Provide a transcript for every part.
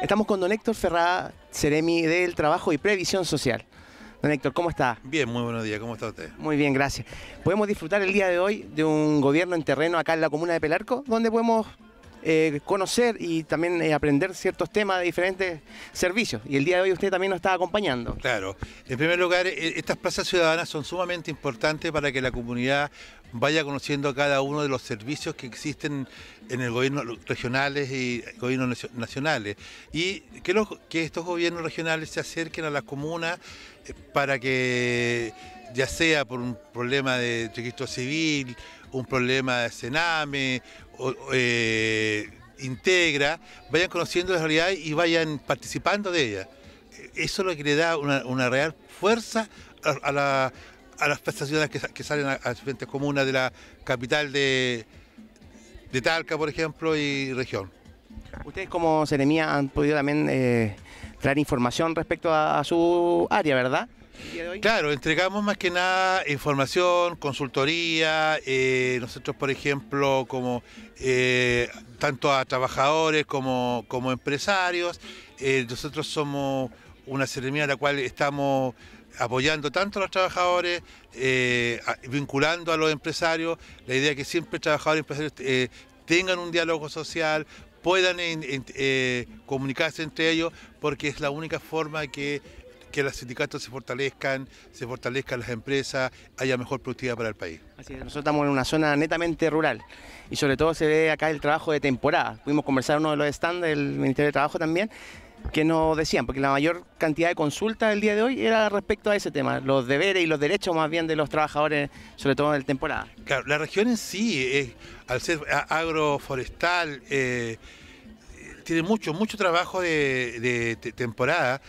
Estamos con don Héctor Ferrada, Ceremi del Trabajo y Previsión Social. Don Héctor, ¿cómo está? Bien, muy buenos días, ¿cómo está usted? Muy bien, gracias. Podemos disfrutar el día de hoy de un gobierno en terreno acá en la comuna de Pelarco, donde podemos eh, conocer y también eh, aprender ciertos temas de diferentes servicios. Y el día de hoy usted también nos está acompañando. Claro. En primer lugar, e, estas plazas ciudadanas son sumamente importantes para que la comunidad vaya conociendo cada uno de los servicios que existen en el gobierno regionales y gobiernos nacionales. Y que, los, que estos gobiernos regionales se acerquen a las comunas eh, para que, ya sea por un problema de registro civil, un problema de cename, eh, integra, vayan conociendo la realidad y vayan participando de ella. Eso es lo que le da una, real fuerza a, a la a las prestaciones que, salen a, diferentes comunas de la capital de, de Talca, por ejemplo, y región. Ustedes como Seremía han podido también eh, traer información respecto a, su área, ¿verdad? Claro, entregamos más que nada información, consultoría, eh, nosotros por ejemplo como eh, tanto a trabajadores como, como empresarios, nosotros somos una seremía en la cual estamos apoyando tanto a los trabajadores, eh, vinculando a los empresarios, la idea es que siempre trabajadores y empresarios eh, tengan un diálogo social, puedan eh, comunicarse entre ellos, porque es la única forma que, que los sindicatos se fortalezcan, se fortalezcan las empresas, haya mejor productividad para el país. nosotros estamos en una zona netamente rural y sobre todo se ve acá el trabajo de temporada. Pudimos conversar uno de los stands del Ministerio de Trabajo también que nos decían, porque la mayor cantidad de consultas del día de hoy era respecto a ese tema, los deberes y los derechos más bien de los trabajadores, sobre todo en el temporada. Claro, la región en sí, eh, al ser agroforestal, eh, tiene mucho, mucho trabajo de, temporada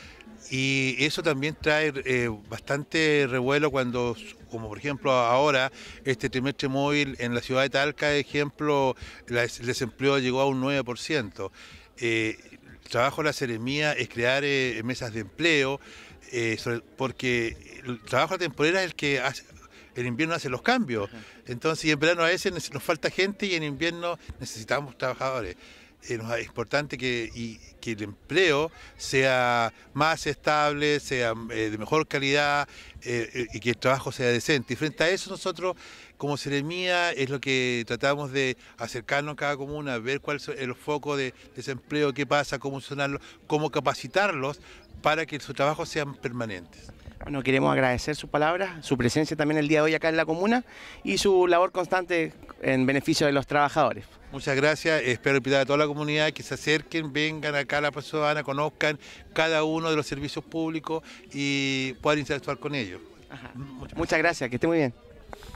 y eso también trae eh, bastante revuelo cuando como por ejemplo ahora, este trimestre móvil en la ciudad de Talca, ejemplo, el desempleo llegó a un 9%. El trabajo de la Seremía es crear eh, mesas de empleo, eh, porque el trabajo temporera es el que en invierno hace los cambios. Entonces, en verano a veces nos falta gente y en invierno necesitamos trabajadores. Eh, es importante que, el empleo sea más estable, sea eh, de mejor calidad eh, y que el trabajo sea decente. Y frente a eso nosotros, como Seremía, es lo que tratamos de acercarnos a cada comuna, ver cuál es el foco de desempleo, qué pasa, cómo solucionarlo, cómo capacitarlos para que sus trabajos sean permanentes. Bueno, queremos agradecer sus palabras, su presencia también el día de hoy acá en la comuna y su labor constante en beneficio de los trabajadores. Muchas gracias, espero invitar a toda la comunidad que se acerquen, vengan acá a la Plaza conozcan cada uno de los servicios públicos y puedan interactuar con ellos. Muchas gracias, que esté muy bien.